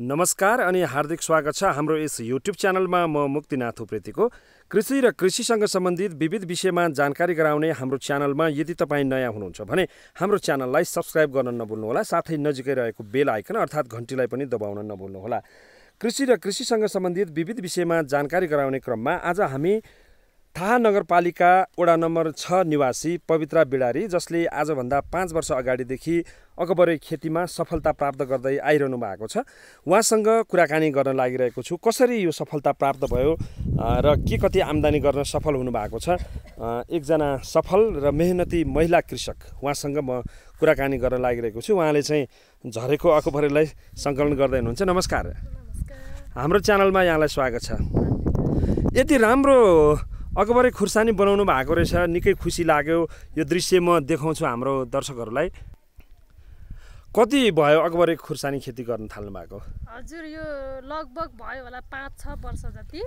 नमस्कार अनि हार्दिक स्वागत छ हाम्रो यस युट्युब च्यानलमा म मुक्तिनाथ उप्रेतीको कृषि र कृषिसँग सम्बन्धित विविध विषयमा जानकारी गराउने हाम्रो च्यानलमा यदि तपाईँ नयाँ हुनुहुन्छ भने हाम्रो च्यानललाई सब्सक्राइब गर्न नभुल्नुहोला साथै नजिकै रहेको बेल आइकन अर्थात् घन्टीलाई पनि दबाउन नभुल्नुहोला कृषि र कृषिसँग सम्बन्धित विविध विषयमा जानकारी गराउने क्रममा आज हामी थाहा नगरपालिका वडा नम्बर छ निवासी पवित्रा बिडारी जसले आजभन्दा पाँच वर्ष अगाडिदेखि अकबरे खेतीमा सफलता प्राप्त गर्दै आइरहनु भएको छ उहाँसँग कुराकानी गर्न लागिरहेको छु कसरी यो सफलता प्राप्त भयो र के कति आम्दानी गर्न सफल हुनुभएको छ एकजना सफल र मेहनती महिला कृषक उहाँसँग म कुराकानी गर्न लागिरहेको छु उहाँले चाहिँ झरेको अकबरेलाई सङ्कलन गर्दै हुनुहुन्छ नमस्कार हाम्रो च्यानलमा यहाँलाई स्वागत छ यति राम्रो अकबरे खुर्सानी बनाउनु भएको रहेछ निकै खुसी लाग्यो यो दृश्य म देखाउँछु हाम्रो दर्शकहरूलाई कति भयो अकबरे खुर्सानी खेती गर्न थाल्नु भएको हजुर यो लगभग भयो होला पाँच छ वर्ष जति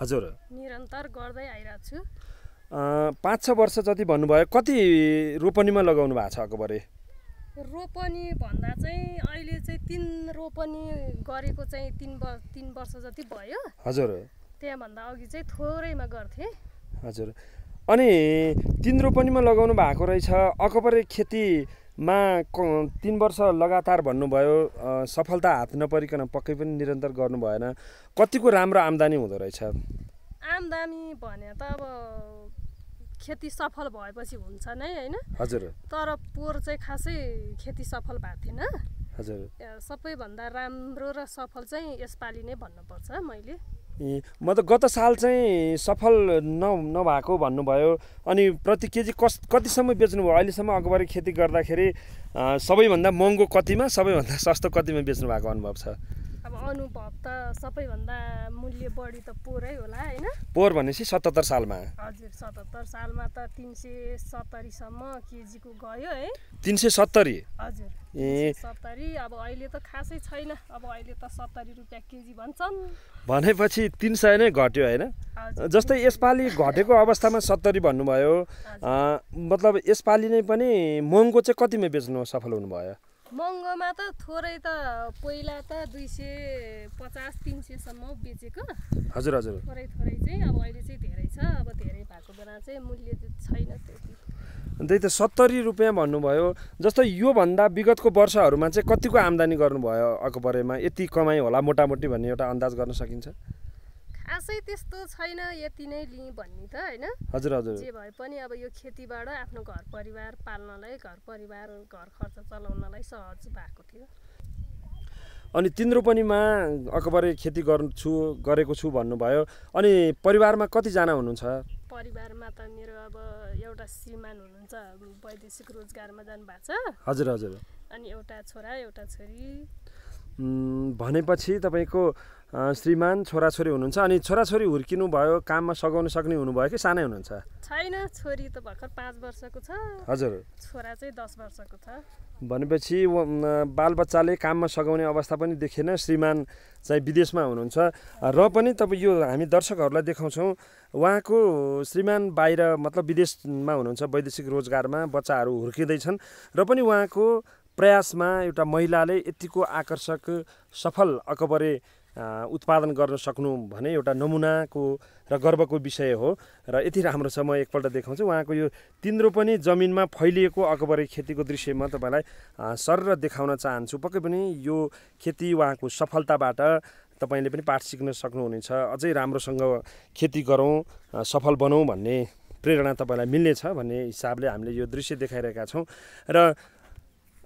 हजुर निरन्तर गर्दै आइरहेको छु पाँच छ वर्ष जति भन्नुभयो कति रोपनीमा लगाउनु भएको छ अकबरे रोपनी भन्दा चाहिँ अहिले चाहिँ तिन रोपनी गरेको चाहिँ तिन तिन वर्ष जति भयो हजुर त्यहाँभन्दा अघि चाहिँ थोरैमा गर्थेँ हजुर अनि तिन रोपनीमा लगाउनु भएको रहेछ अकबरे खेतीमा क तिन वर्ष लगातार भन्नुभयो सफलता हात नपरिकन पक्कै पनि निरन्तर गर्नु भएन कतिको राम्रो आम्दानी हुँदो रहेछ आम्दानी भने त अब खेती सफल भएपछि हुन्छ नै होइन हजुर तर पोहोर चाहिँ खासै खेती सफल भएको थिएन हजुर सबैभन्दा राम्रो र सफल चाहिँ यसपालि नै भन्नुपर्छ मैले ए म त गत साल चाहिँ सफल न नभएको भन्नुभयो अनि प्रति केजी कस कतिसम्म बेच्नुभयो अहिलेसम्म अगबारी खेती गर्दाखेरि सबैभन्दा महँगो कतिमा सबैभन्दा सस्तो कतिमा बेच्नु भएको अनुभव छ अनुभव त सबैभन्दा मूल्य बढी त पोहोरै होला होइन पोहोर भनेपछि सतहत्तर सालमा हजुर सतहत्तर सालमा त तिन सय सत्तरीसम्म केजीको गयो है तिन सय सत्तरी हजुर ए सत्तरी अब अहिले त खासै छैन अब अहिले त सत्तरी रुपियाँ केजी भन्छन् भनेपछि तिन सय नै घट्यो होइन जस्तै यसपालि घटेको अवस्थामा सत्तरी भन्नुभयो मतलब यसपालि नै पनि महँगो चाहिँ कतिमा बेच्नु सफल हुनुभयो महँगोमा त थोरै त पहिला त दुई सय पचास तिन सयसम्म बेचेको हजुर हजुर थोरै थोरै चाहिँ अब अहिले चाहिँ धेरै छ अब धेरै भएको बेला चाहिँ मूल्य छैन त्यति त्यही त सत्तरी रुपियाँ भन्नुभयो जस्तो योभन्दा विगतको वर्षहरूमा चाहिँ कतिको आम्दानी गर्नुभयो अकबरेमा यति कमाइ होला मोटामोटी भन्ने एउटा अन्दाज गर्न सकिन्छ आशै त्यस्तो छैन यति नै लिँ भन्ने त होइन हजुर हजुर जे भए पनि अब यो खेतीबाट आफ्नो घर परिवार पाल्नलाई घर परिवार घर खर्च चलाउनलाई सहज भएको थियो अनि तिन्द्रोपनिमा अकबरे खेती गर्छु गरेको छु भन्नुभयो अनि परिवारमा कतिजना हुनुहुन्छ परिवारमा त मेरो अब एउटा श्रीमान हुनुहुन्छ वैदेशिक रोजगारमा जानु भएको छ हजुर हजुर अनि एउटा छोरा एउटा छोरी भनेपछि तपाईँको श्रीमान छोराछोरी हुनुहुन्छ अनि छोराछोरी हुर्किनु भयो काममा सघाउन सक्ने हुनुभयो कि सानै हुनुहुन्छ छैन छोरी त भर्खर पाँच वर्षको छ हजुर छोरा चाहिँ दस वर्षको छ भनेपछि बालबच्चाले काममा सघाउने अवस्था पनि देखेन श्रीमान चाहिँ विदेशमा हुनुहुन्छ र पनि तपाईँ यो हामी दर्शकहरूलाई देखाउँछौँ उहाँको श्रीमान बाहिर मतलब विदेशमा हुनुहुन्छ वैदेशिक रोजगारमा बच्चाहरू हुर्किँदैछन् र पनि उहाँको प्रयासमा एउटा महिलाले यतिको आकर्षक सफल अकबरे उत्पादन गर्न सक्नु भने एउटा नमुनाको र गर्वको विषय हो र यति राम्रो छ म एकपल्ट देखाउँछु उहाँको यो तिन्द्रो पनि जमिनमा फैलिएको अकबरे खेतीको दृश्य म तपाईँलाई सर देखाउन चाहन्छु पक्कै पनि यो खेती उहाँको सफलताबाट तपाईँले पनि पाठ सिक्न सक्नुहुनेछ अझै राम्रोसँग खेती गरौँ सफल बनाउँ भन्ने प्रेरणा तपाईँलाई मिल्नेछ भन्ने हिसाबले हामीले यो दृश्य देखाइरहेका छौँ र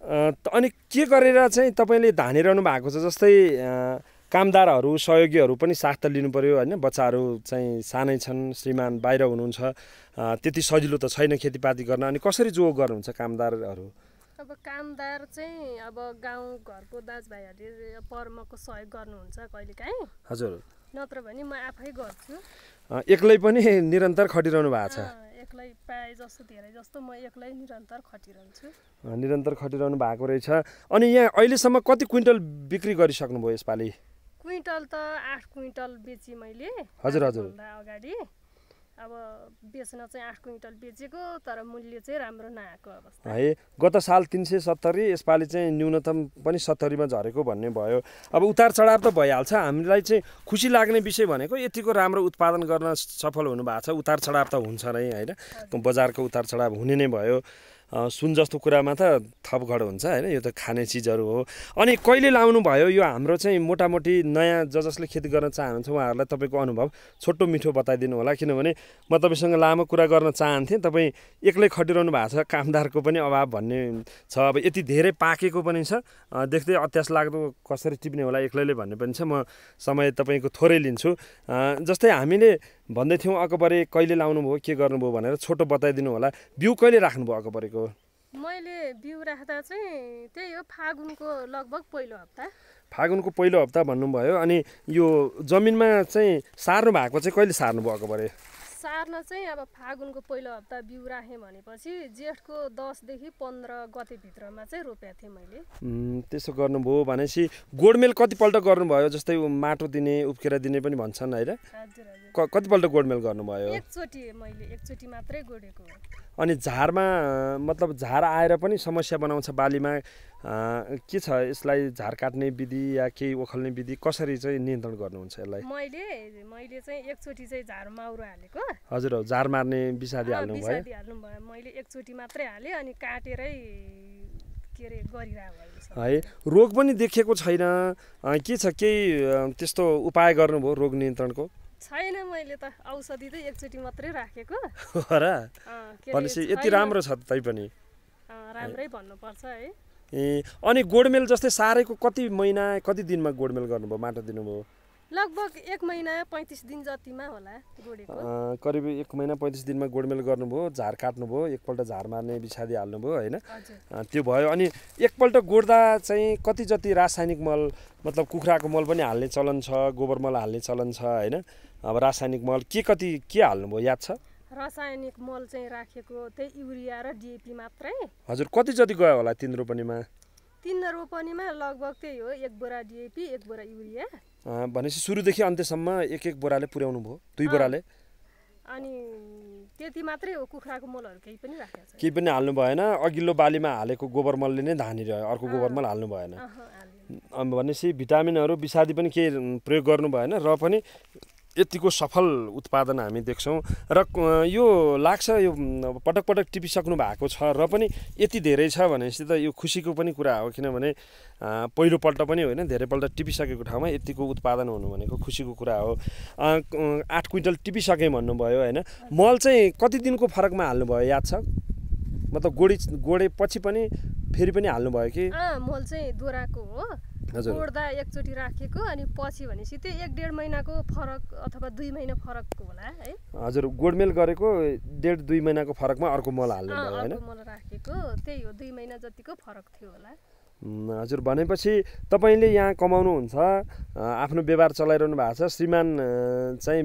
अनि के गरेर चाहिँ तपाईँले धानिरहनु भएको छ जस्तै कामदारहरू सहयोगीहरू पनि साथ त लिनु पऱ्यो होइन बच्चाहरू चाहिँ सानै छन् श्रीमान बाहिर हुनुहुन्छ त्यति सजिलो त छैन खेतीपाती गर्न अनि कसरी जो गर्नुहुन्छ कामदारहरू अब कामदार चाहिँ अब गाउँ घरको दाजुभाइहरूले पर्मको सहयोग गर्नुहुन्छ कहिलेकाहीँ हजुर नत्र भने म आफै गर्छु एक्लै पनि निरन्तर खटिरहनु भएको छ एक्लै प्राय जस्तो धेरै जस्तो म एक्लै निरन्तर खटिरहन्छु निरन्तर खटिरहनु भएको रहेछ अनि यहाँ अहिलेसम्म कति क्विन्टल बिक्री गरिसक्नुभयो यसपालि क्विन्टल त आठ क्विन्टल बेचेँ मैले हजुर हजुर अगाडि अब बेच्न चाहिँ आठ क्विन्टल बेचेको तर मूल्य चाहिँ राम्रो नआएको अवस्था है गत साल तिन सय सत्तरी यसपालि चाहिँ न्यूनतम पनि सत्तरीमा झरेको भन्ने भयो अब उतार चढाव त भइहाल्छ हामीलाई चाहिँ खुसी लाग्ने विषय भनेको यतिको राम्रो उत्पादन गर्न सफल हुनुभएको छ उतार चढाव त हुन्छ नै होइन बजारको उतार चढाव हुने नै भयो सुन जस्तो कुरामा त थपघड हुन्छ होइन यो त खाने चिजहरू हो अनि कहिले लाउनु भयो यो हाम्रो चाहिँ मोटामोटी नयाँ ज जसले खेती गर्न चाहनुहुन्छ उहाँहरूलाई तपाईँको अनुभव छोटो मिठो बताइदिनु होला किनभने म तपाईँसँग लामो कुरा गर्न चाहन्थेँ तपाईँ एक्लै खटिरहनु भएको छ कामदारको पनि अभाव भन्ने छ अब यति धेरै पाकेको पनि छ देख्दै अत्यास लाग्दो कसरी टिप्ने होला एक्लैले भन्ने पनि छ म समय तपाईँको थोरै लिन्छु जस्तै हामीले भन्दै थियौँ अकबरे कहिले लाउनुभयो के गर्नुभयो भनेर छोटो बताइदिनु होला बिउ कहिले राख्नुभयो अकबरेको मैले बिउ राख्दा चाहिँ त्यही हो फागुनको लगभग पहिलो हप्ता फागुनको पहिलो हप्ता भन्नुभयो अनि यो जमिनमा चाहिँ सार्नु भएको चाहिँ कहिले सार्नुभयो अकबरे सार्न चाहिँ अब फागुनको पहिलो हप्ता बिउ राखेँ भनेपछि जेठको दसदेखि पन्ध्र गतिभित्रमा चाहिँ रोपेको थिएँ मैले त्यसो गर्नुभयो भनेपछि गोडमेल कतिपल्ट गर्नुभयो जस्तै माटो दिने उप्केरा दिने पनि भन्छन् होइन कतिपल्ट गोडमेल गर्नुभयो एकचोटि मैले एकचोटि मात्रै गोडेको अनि झारमा मतलब झार आएर पनि समस्या बनाउँछ बालीमा के छ यसलाई झार काट्ने विधि या केही ओखल्ने विधि कसरी चाहिँ नियन्त्रण गर्नुहुन्छ यसलाई मैले मैले चाहिँ एकचोटि चाहिँ झार माउरो हालेको हजुर झार मार्ने विषादी हाल्नु भयो मैले एकचोटि मात्रै हालेँ अनि काटेरै के अरे गरिरहेको है रोग पनि देखिएको छैन के छ केही त्यस्तो उपाय गर्नुभयो रोग नियन्त्रणको छैन मैले त औषधि त एकचोटि मात्रै राखेको भनेपछि यति राम्रो छ तैपनि राम्रै भन्नुपर्छ है ए अनि गोडमेल जस्तै सारेको कति महिना कति दिनमा गोडमेल गर्नुभयो माटो दिनुभयो लगभग एक महिना पैँतिस दिन जतिमा होला गोडेको करिब एक महिना पैँतिस दिनमा गोडमेल गर्नुभयो झार काट्नुभयो एकपल्ट झार मार्ने बिछादी हाल्नुभयो होइन त्यो भयो अनि एकपल्ट गोड्दा चाहिँ कति जति रासायनिक मल मतलब कुखुराको मल पनि हाल्ने चलन छ गोबर मल हाल्ने चलन छ होइन अब रासायनिक मल के कति के हाल्नुभयो याद छ रासायनिक मल चाहिँ राखेको त्यही युरिया र डिएपी मात्रै हजुर कति जति गयो होला तिन रोपनीमा तिन रोपनीमा लगभग त्यही हो एक बोरा डिएपी एक बोरा युरिया भनेपछि सुरुदेखि अन्त्यसम्म एक एक बोराले पुर्याउनु भयो दुई बोराले अनि त्यति मात्रै हो कुखुराको मलहरू केही पनि राखेको केही पनि हाल्नु भएन अघिल्लो बालीमा हालेको गोबर मलले नै धानी रह्यो अर्को गोबर मल हाल्नु भएन भनेपछि भिटामिनहरू विषादी पनि केही प्रयोग गर्नु भएन र पनि यतिको सफल उत्पादन हामी देख्छौँ र यो लाग्छ यो पटक पटक टिपिसक्नु भएको छ र पनि यति धेरै छ भनेपछि त यो खुसीको पनि कुरा हो किनभने पहिलोपल्ट पनि होइन धेरैपल्ट टिपिसकेको ठाउँमा यतिको उत्पादन हुनु भनेको खुसीको कुरा हो आठ क्विन्टल टिपिसकेँ भन्नुभयो होइन मल चाहिँ कति दिनको फरकमा हाल्नुभयो याद छ मतलब गोडी गोडेपछि पनि फेरि पनि हाल्नुभयो कि मल चाहिँ दोराको हो कोर्दा एकचोटि राखेको अनि पछि भनेपछि त्यो एक डेढ महिनाको फरक अथवा दुई महिना फरकको होला है हजुर गोडमेल गरेको डेढ दुई महिनाको फरकमा अर्को मल हाल्नु होइन मल राखेको त्यही हो दुई महिना जतिको फरक थियो होला हजुर भनेपछि तपाईँले यहाँ कमाउनुहुन्छ आफ्नो व्यवहार चलाइरहनु भएको छ श्रीमान चाहिँ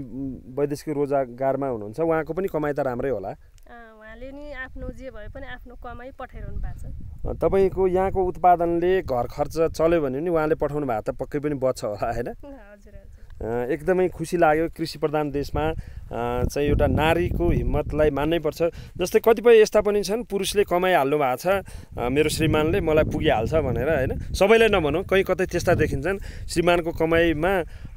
वैदेशिक रोजगारमा हुनुहुन्छ उहाँको पनि कमाइ त राम्रै होला उहाँले नि आफ्नो जे भए पनि आफ्नो कमाइ पठाइरहनु भएको छ तपाईँको यहाँको उत्पादनले घर खर्च चल्यो भने पनि उहाँले पठाउनु भएको त पक्कै पनि बच्छ होला होइन एकदमै खुसी लाग्यो कृषि प्रधान देशमा चाहिँ एउटा नारीको हिम्मतलाई मान्नैपर्छ जस्तै कतिपय यस्ता पनि छन् पुरुषले कमाइहाल्नु भएको छ मेरो श्रीमानले मलाई पुगिहाल्छ भनेर होइन सबैलाई नभनौँ कहीँ कतै त्यस्ता देखिन्छन् श्रीमानको कमाइमा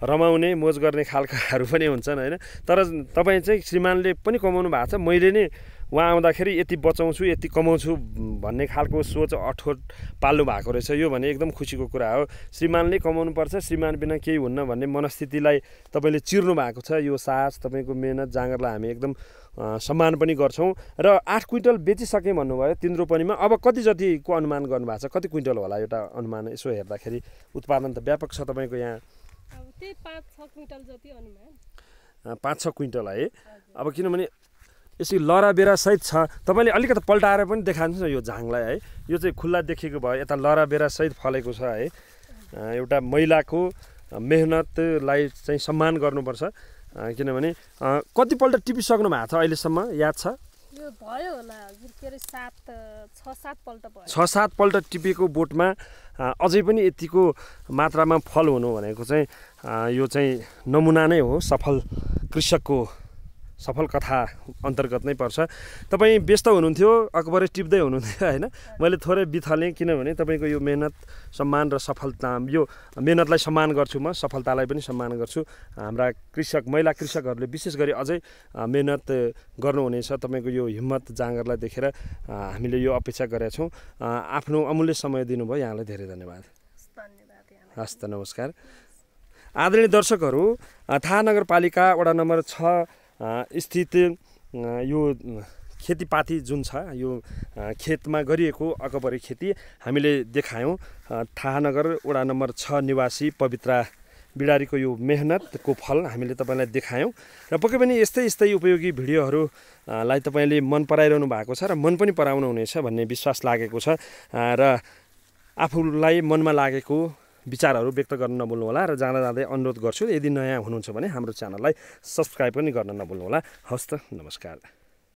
रमाउने मोज गर्ने खालकाहरू पनि हुन्छन् होइन तर तपाईँ चाहिँ श्रीमानले पनि कमाउनु भएको छ मैले नै उहाँ आउँदाखेरि यति बचाउँछु यति कमाउँछु भन्ने खालको सोच अठोट पाल्नु भएको रहेछ यो भने एकदम खुसीको कुरा हो श्रीमानले पर्छ श्रीमान बिना केही हुन्न भन्ने मनस्थितिलाई तपाईँले चिर्नु भएको छ यो साहस तपाईँको मेहनत जाँगरलाई हामी एकदम सम्मान पनि गर्छौँ र आठ क्विन्टल बेचिसकेँ भन्नुभयो तिन रोपनीमा अब कति जतिको अनुमान गर्नुभएको छ कति क्विन्टल होला एउटा अनुमान यसो हेर्दाखेरि उत्पादन त व्यापक छ तपाईँको यहाँ पाँच छ क्विन्टल है अब किनभने यसरी लराबेरासहित छ तपाईँले अलिकति पल्टाएर पनि देखाउनुहोस् न यो झाङलाई है यो चाहिँ खुल्ला देखेको भयो यता लराबेरासहित फलेको छ है एउटा महिलाको मेहनतलाई चाहिँ सम्मान गर्नुपर्छ किनभने कतिपल्ट टिपिसक्नु भएको छ अहिलेसम्म याद छ छ सातपल्ट टिपेको बोटमा अझै पनि यतिको मात्रामा फल हुनु भनेको चाहिँ यो चाहिँ नमुना नै हो सफल कृषकको सफल कथा अन्तर्गत नै पर्छ तपाईँ व्यस्त हुनुहुन्थ्यो अकबरै टिप्दै हुनुहुन्थ्यो होइन मैले थोरै बिथलेँ किनभने तपाईँको यो मेहनत सम्मान र सफलता यो मेहनतलाई सम्मान गर्छु म सफलतालाई पनि सम्मान गर्छु हाम्रा कृषक महिला कृषकहरूले विशेष गरी अझै मेहनत गर्नुहुनेछ तपाईँको यो हिम्मत जाँगरलाई देखेर हामीले यो अपेक्षा गरेका छौँ आफ्नो अमूल्य समय दिनुभयो यहाँलाई धेरै धन्यवाद हस् त नमस्कार आदरणीय दर्शकहरू थाहा नगरपालिका वडा नम्बर छ स्थित यो खेतीपाती जुन छ यो खेतमा गरिएको अकबरी खेती हामीले देखायौँ थाहानगर वडा नम्बर छ निवासी पवित्रा बिडारीको यो मेहनतको फल हामीले तपाईँलाई देखायौँ र पक्कै पनि यस्तै यस्तै उपयोगी भिडियोहरूलाई तपाईँले मन पराइरहनु भएको छ र मन पनि पराउनु हुनेछ भन्ने विश्वास लागेको छ र आफूलाई मनमा लागेको विचारहरू व्यक्त गर्न होला र जाँदा जाँदै अनुरोध गर्छु यदि नयाँ हुनुहुन्छ भने हाम्रो च्यानललाई सब्सक्राइब पनि गर्न नभुल्नुहोला हस्त त नमस्कार